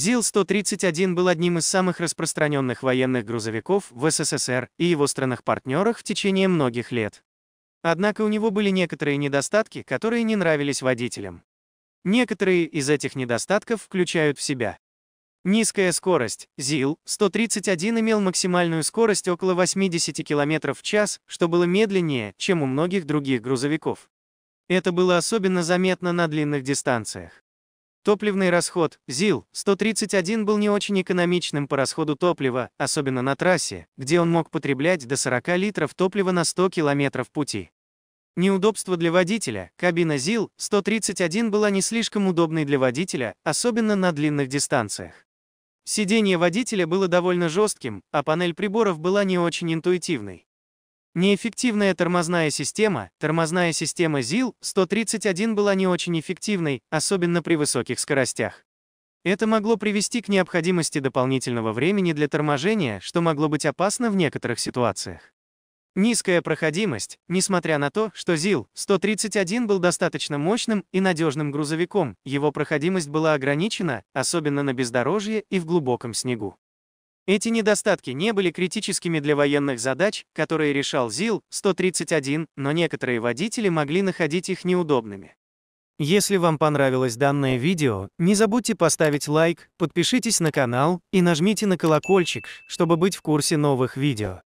ЗИЛ-131 был одним из самых распространенных военных грузовиков в СССР и его странах-партнерах в течение многих лет. Однако у него были некоторые недостатки, которые не нравились водителям. Некоторые из этих недостатков включают в себя Низкая скорость. ЗИЛ-131 имел максимальную скорость около 80 км в час, что было медленнее, чем у многих других грузовиков. Это было особенно заметно на длинных дистанциях. Топливный расход, ЗИЛ, 131 был не очень экономичным по расходу топлива, особенно на трассе, где он мог потреблять до 40 литров топлива на 100 километров пути. Неудобство для водителя. Кабина ЗИЛ 131 была не слишком удобной для водителя, особенно на длинных дистанциях. Сиденье водителя было довольно жестким, а панель приборов была не очень интуитивной. Неэффективная тормозная система, тормозная система ЗИЛ-131 была не очень эффективной, особенно при высоких скоростях. Это могло привести к необходимости дополнительного времени для торможения, что могло быть опасно в некоторых ситуациях. Низкая проходимость, несмотря на то, что ЗИЛ-131 был достаточно мощным и надежным грузовиком, его проходимость была ограничена, особенно на бездорожье и в глубоком снегу. Эти недостатки не были критическими для военных задач, которые решал ЗИЛ-131, но некоторые водители могли находить их неудобными. Если вам понравилось данное видео, не забудьте поставить лайк, подпишитесь на канал и нажмите на колокольчик, чтобы быть в курсе новых видео.